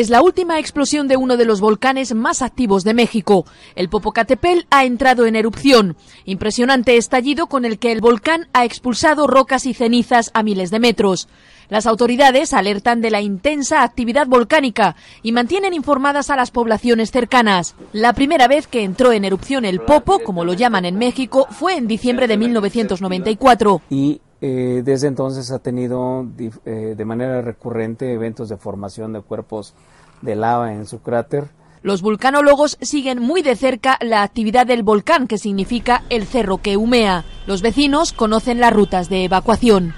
es la última explosión de uno de los volcanes más activos de México. El Popocatepel ha entrado en erupción. Impresionante estallido con el que el volcán ha expulsado rocas y cenizas a miles de metros. Las autoridades alertan de la intensa actividad volcánica y mantienen informadas a las poblaciones cercanas. La primera vez que entró en erupción el Popo, como lo llaman en México, fue en diciembre de 1994. Y eh, desde entonces ha tenido eh, de manera recurrente eventos de formación de cuerpos de lava en su cráter. Los vulcanólogos siguen muy de cerca la actividad del volcán, que significa el cerro que humea. Los vecinos conocen las rutas de evacuación.